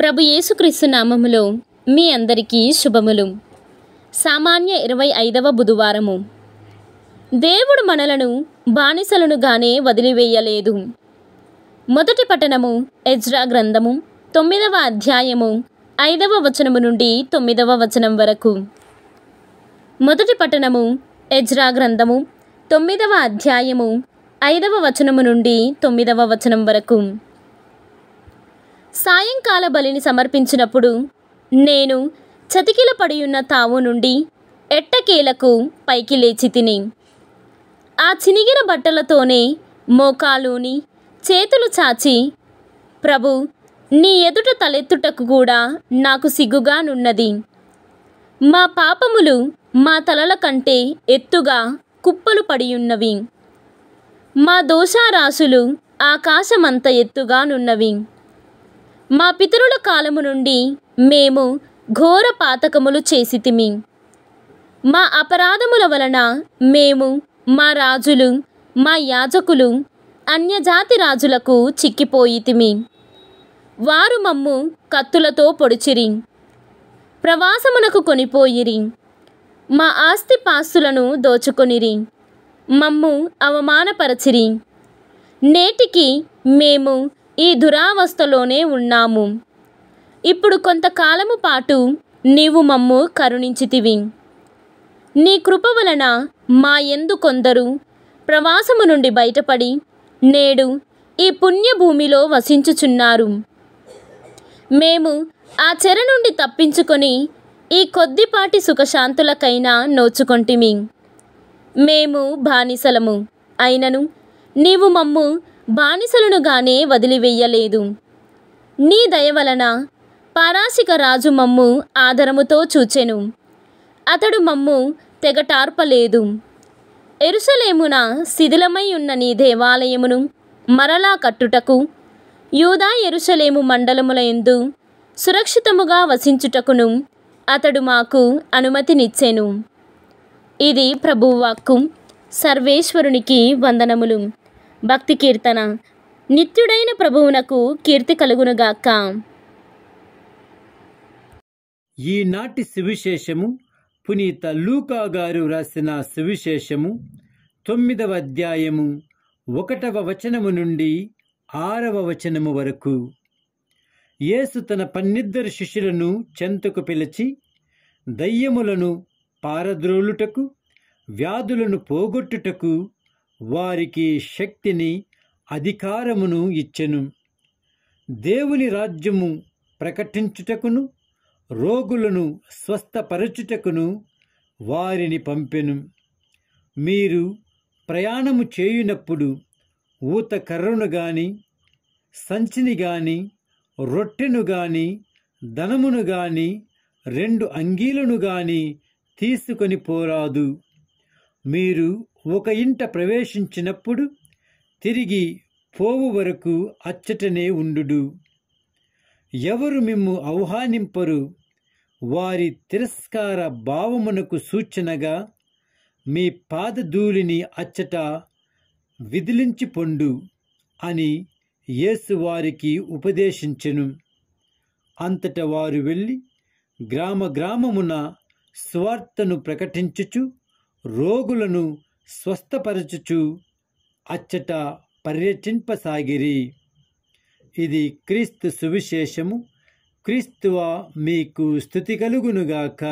ప్రభు యేసుక్రీస్తు నామములో మీ అందరికీ శుభములు సామాన్య ఇరవై ఐదవ బుధవారము దేవుడు మనలను బానిసలనుగానే వదిలివేయలేదు మొదటి పట్టణము ఎజ్రా గ్రంథము తొమ్మిదవ అధ్యాయము ఐదవ వచనము నుండి తొమ్మిదవ వచనం వరకు మొదటి పట్టణము ఎజ్రా గ్రంథము తొమ్మిదవ అధ్యాయము ఐదవ వచనము నుండి తొమ్మిదవ వచనం వరకు సాయంకాల బలిని సమర్పించినప్పుడు నేను చతికిల పడియున్న తావు నుండి ఎట్టకేలకు పైకి లేచి తిని ఆ చినిగిన బట్టలతోనే మోకాలుని చేతులు చాచి ప్రభు నీ ఎదుట తలెత్తుటకు కూడా నాకు సిగ్గుగా నున్నది మా పాపములు మా తలల కంటే ఎత్తుగా కుప్పలు పడియున్నవి మా దోషారాశులు ఆకాశమంత ఎత్తుగానున్నవి మా పితరుల కాలము నుండి మేము ఘోర పాతకములు చేసితిమి మా అపరాధముల వలన మేము మా రాజులు మా యాజకులు అన్యజాతి రాజులకు చిక్కిపోయితిమి వారు మమ్ము కత్తులతో పొడిచిరి ప్రవాసమునకు కొనిపోయిరి మా ఆస్తి పాస్తులను దోచుకొనిరి మమ్ము అవమానపరచిరి నేటికి మేము ఈ దురావస్థలోనే ఉన్నాము ఇప్పుడు కొంతకాలము పాటు నీవు మమ్ము కరుణించితివి నీ కృప వలన మా ఎందు కొందరు ప్రవాసము నుండి బయటపడి నేడు ఈ పుణ్యభూమిలో వసించుచున్నారు మేము ఆ చెర నుండి తప్పించుకొని ఈ కొద్దిపాటి సుఖశాంతులకైనా నోచుకొంటిమి మేము బానిసలము అయినను నీవు మమ్ము బానిసలనుగానే వదిలివెయ్యలేదు నీ దయ వలన పారాసిక రాజు మమ్ము ఆదరముతో చూచెను అతడు మమ్ము తెగటార్పలేదు ఎరుసలేమున శిథిలమై ఉన్న నీ దేవాలయమును మరలా కట్టుటకు యూదా ఎరుసలేము మండలముల ఎందు సురక్షితముగా వసించుటకును అతడు మాకు అనుమతినిచ్చెను ఇది ప్రభువాక్కు సర్వేశ్వరునికి వందనములు భక్తి కీర్తన నిత్యుడైన ప్రభువునకు కీర్తి కలుగునుగాక ఈనాటి సువిశేషము పునీత లూకా గారు రాసిన సువిశేషము తొమ్మిదవ అధ్యాయము ఒకటవ వచనము నుండి ఆరవ వచనము వరకు యేసు తన పన్నిద్దరు శిష్యులను చెంతకు పిలిచి దయ్యములను పారద్రోలుటకు వ్యాధులను పోగొట్టుటకు వారికి శక్తిని అధికారమును ఇచ్చెను దేవుని రాజ్యము ప్రకటించుటకును రోగులను స్వస్థపరచుటకును వారిని పంపెను మీరు ప్రయాణము చేయునప్పుడు ఊత కర్రను గాని సంచిని గాని రొట్టెను గాని ధనమును గాని రెండు అంగీలను గాని తీసుకొని పోరాదు మీరు ఒక ఇంట ప్రవేశించినప్పుడు తిరిగి పోవు వరకు అచ్చటనే ఉండు ఎవరు మిమ్ము ఆహ్వానింపరు వారి తిరస్కార భావమునకు సూచనగా మీ పాదధూళిని అచ్చట విదిలించి పొండు అని యేసు వారికి ఉపదేశించెను అంతట వారు వెళ్ళి గ్రామ గ్రామమున స్వార్థను ప్రకటించుచు రోగులను స్వస్థపరచుచు అచ్చట పర్యటింపసాగిరి ఇది క్రీస్తు సువిశేషము క్రీస్తువా మీకు స్థుతి కలుగునుగాక